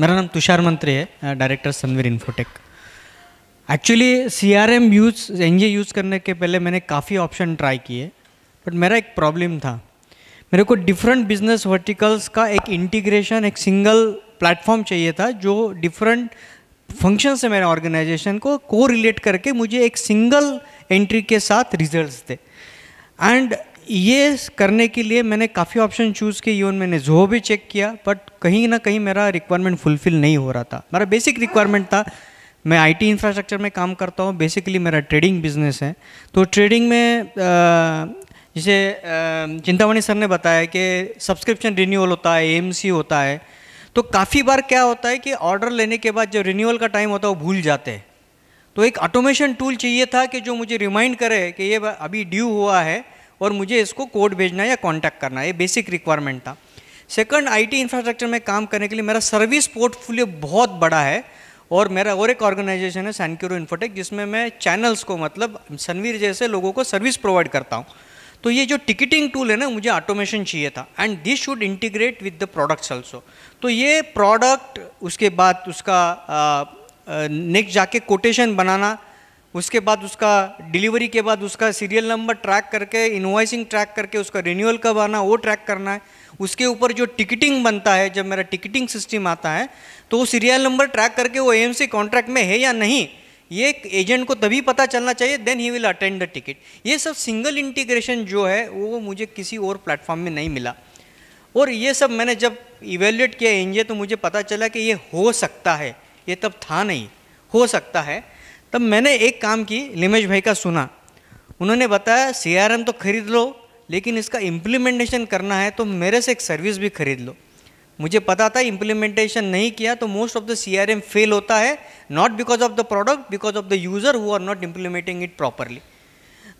मेरा नाम तुषार मंत्री है director Sanveer Infotech actually C R M use N G use करने के पहले मैंने काफ़ी ऑप्शन ट्राई किए बट मेरा एक प्रॉब्लम था मेरे को डिफरेंट बिजनेस वर्टिकल्स का एक इंटीग्रेशन एक सिंगल प्लेटफॉर्म चाहिए था जो डिफरेंट फंक्शन से मेरे ऑर्गेनाइजेशन को को रिलेट करके मुझे एक सिंगल एंट्री के साथ रिजल्ट्स दे एंड ये करने के लिए मैंने काफ़ी ऑप्शन चूज़ किए इवन मैंने जो भी चेक किया बट कहीं ना कहीं मेरा रिक्वायरमेंट फुलफिल नहीं हो रहा था मेरा बेसिक रिक्वायरमेंट था मैं आईटी इंफ्रास्ट्रक्चर में काम करता हूँ बेसिकली मेरा ट्रेडिंग बिजनेस है तो ट्रेडिंग में जैसे चिंतामणि सर ने बताया कि सब्सक्रिप्शन रिन्यूअल होता है एम होता है तो काफ़ी बार क्या होता है कि ऑर्डर लेने के बाद जो रिन्यूअल का टाइम होता है वो भूल जाते हैं तो एक ऑटोमेशन टूल चाहिए था कि जो मुझे रिमाइंड करे कि ये अभी ड्यू हुआ है और मुझे इसको कोड भेजना या कॉन्टैक्ट करना है ये बेसिक रिक्वायरमेंट था सेकंड आईटी इंफ्रास्ट्रक्चर में काम करने के लिए मेरा सर्विस पोर्टफोलियो बहुत बड़ा है और मेरा और एक ऑर्गेनाइजेशन है सैनक्यूरो इन्फोटेक जिसमें मैं चैनल्स को मतलब सनवीर जैसे लोगों को सर्विस प्रोवाइड करता हूँ तो ये जो टिकटिंग टूल है ना मुझे ऑटोमेशन चाहिए था and this should integrate with the products also तो ये प्रोडक्ट उसके बाद उसका नेक्स्ट जाके कोटेशन बनाना उसके बाद उसका डिलीवरी के बाद उसका सीरियल नंबर ट्रैक करके इन्वाइसिंग ट्रैक करके उसका रिन्यूअल कब आना वो ट्रैक करना है उसके ऊपर जो टिकटिंग बनता है जब मेरा टिकटिंग सिस्टम आता है तो वो सीरियल नंबर ट्रैक करके वो सी कॉन्ट्रैक्ट में है या नहीं ये एजेंट को तभी पता चलना चाहिए then he will attend the ticket ये सब सिंगल इंटीग्रेशन जो है वो मुझे किसी और प्लेटफॉर्म में नहीं मिला और ये सब मैंने जब इवेल्यूट किया एनजीए तो मुझे पता चला कि ये हो सकता है ये तब था नहीं हो सकता है तब मैंने एक काम की लिमेश भाई का सुना उन्होंने बताया सी तो खरीद लो लेकिन इसका इम्प्लीमेंटेशन करना है तो मेरे से एक सर्विस भी खरीद लो मुझे पता था इम्प्लीमेंटेशन नहीं किया तो मोस्ट ऑफ द सी फेल होता है not because of the product because of the user who are not implementing it properly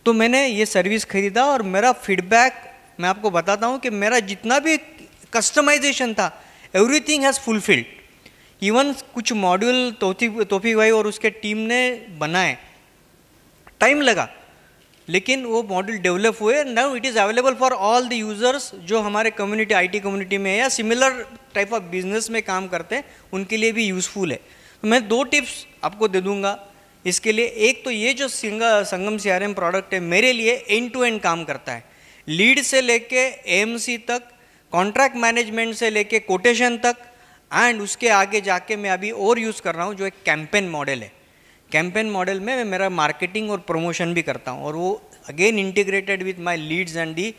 तो मैंने ये सर्विस खरीदा और मेरा फीडबैक मैं आपको बताता हूँ कि मेरा जितना भी कस्टमाइजेशन था एवरीथिंग हैज़ फुलफिल्ड इवन कुछ मॉड्यूल तोफी तोफी भाई और उसके टीम ने बनाए टाइम लगा लेकिन वो मॉड्यूल डेवलप हुए now it is available for all the users जो हमारे कम्युनिटी आईटी कम्युनिटी में या सिमिलर टाइप ऑफ बिजनेस में काम करते हैं उनके लिए भी यूज़फुल है तो मैं दो टिप्स आपको दे दूंगा इसके लिए एक तो ये जो सिंगा संगम सी प्रोडक्ट है मेरे लिए एंड टू एंड काम करता है लीड से लेके सी तक कॉन्ट्रैक्ट मैनेजमेंट से लेके कोटेशन तक एंड उसके आगे जाके मैं अभी और यूज़ कर रहा हूँ जो एक कैंपेन मॉडल है कैंपेन मॉडल में मैं मेरा मार्केटिंग और प्रमोशन भी करता हूँ और वो again integrated with my leads and the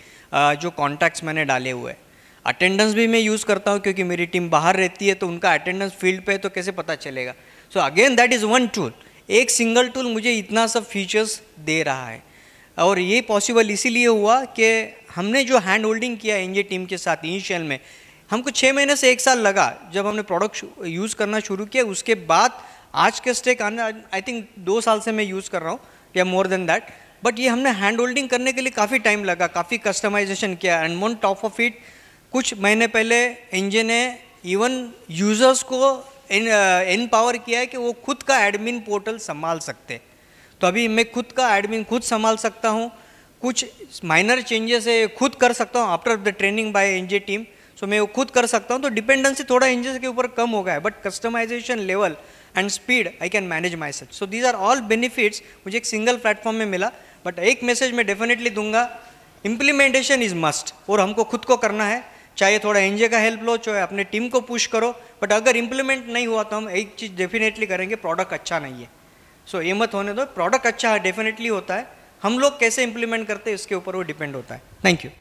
जो कॉन्टैक्ट्स मैंने डाले हुए हैं अटेंडेंस भी मैं यूज़ करता हूँ क्योंकि मेरी टीम बाहर रहती है तो उनका अटेंडेंस फील्ड पे है तो कैसे पता चलेगा so again that is one tool एक सिंगल टूल मुझे इतना सब फीचर्स दे रहा है और ये पॉसिबल इसीलिए हुआ कि हमने जो हैंड होल्डिंग किया एनजे टीम के साथ इनिशियल में हमको छः महीने से एक साल लगा जब हमने प्रोडक्ट यूज़ करना शुरू किया उसके बाद आज के स्टेक आई थिंक दो साल से मैं यूज़ कर रहा हूँ या मोर देन दैट बट ये हमने हैंड होल्डिंग करने के लिए काफ़ी टाइम लगा काफ़ी कस्टमाइजेशन किया एंड मोन टॉप ऑफ इट कुछ महीने पहले इंजन ने इवन यूज़र्स को इन पावर uh, किया है कि वो खुद का एडमिन पोर्टल संभाल सकते तो अभी मैं खुद का एडमिन खुद संभाल सकता हूँ कुछ माइनर चेंजेस है खुद कर सकता हूँ after the training by N team तो मैं वो खुद कर सकता हूँ तो डिपेंडेंसी थोड़ा इंजन के ऊपर कम हो गया है but customisation level and speed I can manage myself so these are all benefits मुझे एक सिंगल प्लेटफॉर्म में मिला बट एक मैसेज मैं डेफिनेटली दूंगा इम्प्लीमेंटेशन इज मस्ट और हमको खुद को करना है चाहे थोड़ा एनजे का हेल्प लो चाहे अपने टीम को पुश करो बट अगर इम्प्लीमेंट नहीं हुआ तो हम एक चीज़ डेफिनेटली करेंगे प्रोडक्ट अच्छा नहीं है सो so, ये मत होने दो प्रोडक्ट अच्छा है डेफिनेटली होता है हम लोग कैसे इम्प्लीमेंट करते हैं इसके ऊपर वो डिपेंड होता है थैंक यू